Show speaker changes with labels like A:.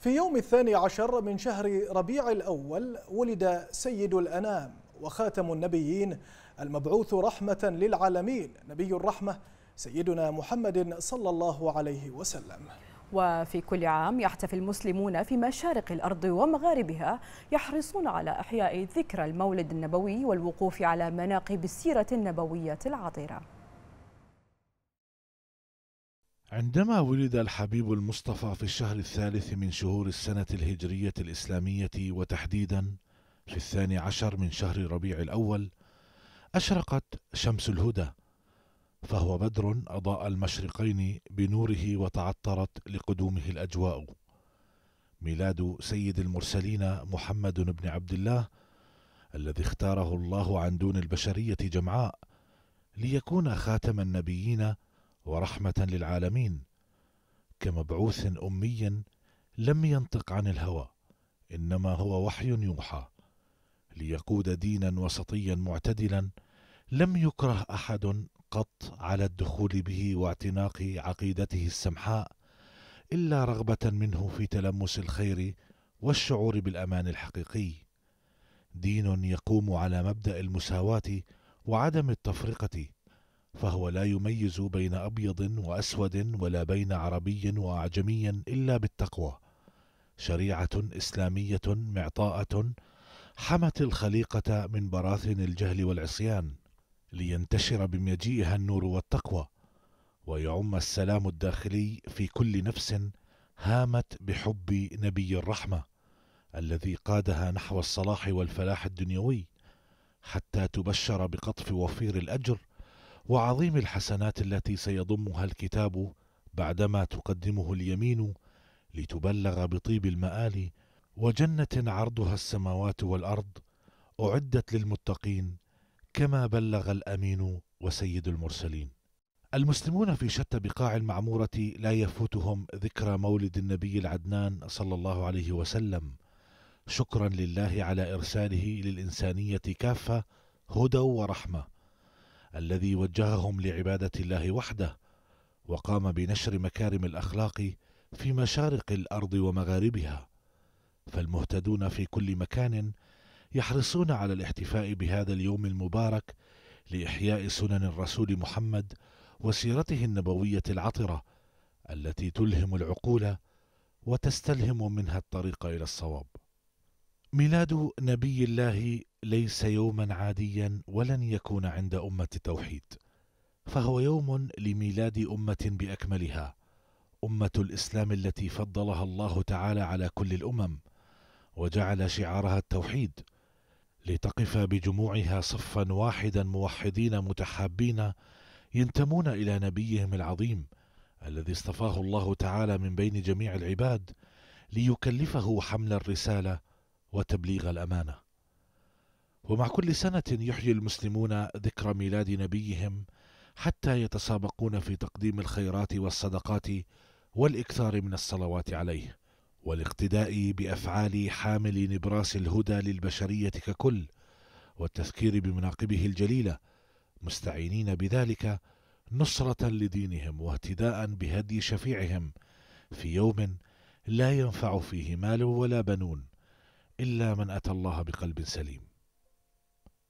A: في يوم الثاني عشر من شهر ربيع الأول ولد سيد الأنام وخاتم النبيين المبعوث رحمة للعالمين نبي الرحمة سيدنا محمد صلى الله عليه وسلم وفي كل عام يحتفي المسلمون في مشارق الأرض ومغاربها يحرصون على إحياء ذكرى المولد النبوي والوقوف على مناقب السيرة النبوية العطرة عندما ولد الحبيب المصطفى في الشهر الثالث من شهور السنة الهجرية الإسلامية وتحديدا في الثاني عشر من شهر ربيع الأول أشرقت شمس الهدى فهو بدر أضاء المشرقين بنوره وتعطرت لقدومه الأجواء ميلاد سيد المرسلين محمد بن عبد الله الذي اختاره الله عن دون البشرية جمعاء ليكون خاتم النبيين ورحمة للعالمين كمبعوث أمي لم ينطق عن الهوى إنما هو وحي يوحى ليقود دينا وسطيا معتدلا لم يكره أحد قط على الدخول به واعتناق عقيدته السمحاء إلا رغبة منه في تلمس الخير والشعور بالأمان الحقيقي دين يقوم على مبدأ المساواة وعدم التفرقة فهو لا يميز بين أبيض وأسود ولا بين عربي وأعجمي إلا بالتقوى شريعة إسلامية معطاءة حمت الخليقة من براثن الجهل والعصيان لينتشر بمجيئها النور والتقوى ويعم السلام الداخلي في كل نفس هامت بحب نبي الرحمة الذي قادها نحو الصلاح والفلاح الدنيوي حتى تبشر بقطف وفير الأجر وعظيم الحسنات التي سيضمها الكتاب بعدما تقدمه اليمين لتبلغ بطيب المآل وجنة عرضها السماوات والأرض أعدت للمتقين كما بلغ الأمين وسيد المرسلين. المسلمون في شتى بقاع المعمورة لا يفوتهم ذكرى مولد النبي العدنان صلى الله عليه وسلم شكرا لله على إرساله للإنسانية كافة هدى ورحمة الذي وجههم لعباده الله وحده وقام بنشر مكارم الاخلاق في مشارق الارض ومغاربها فالمهتدون في كل مكان يحرصون على الاحتفاء بهذا اليوم المبارك لاحياء سنن الرسول محمد وسيرته النبويه العطره التي تلهم العقول وتستلهم منها الطريق الى الصواب ميلاد نبي الله ليس يوما عاديا ولن يكون عند أمة التوحيد فهو يوم لميلاد أمة بأكملها أمة الإسلام التي فضلها الله تعالى على كل الأمم وجعل شعارها التوحيد لتقف بجموعها صفا واحدا موحدين متحابين ينتمون إلى نبيهم العظيم الذي اصطفاه الله تعالى من بين جميع العباد ليكلفه حمل الرسالة وتبليغ الأمانة ومع كل سنة يحيي المسلمون ذكرى ميلاد نبيهم حتى يتسابقون في تقديم الخيرات والصدقات والإكثار من الصلوات عليه والاقتداء بأفعال حامل نبراس الهدى للبشرية ككل والتذكير بمناقبه الجليلة مستعينين بذلك نصرة لدينهم واهتداء بهدي شفيعهم في يوم لا ينفع فيه مال ولا بنون إلا من أتى الله بقلب سليم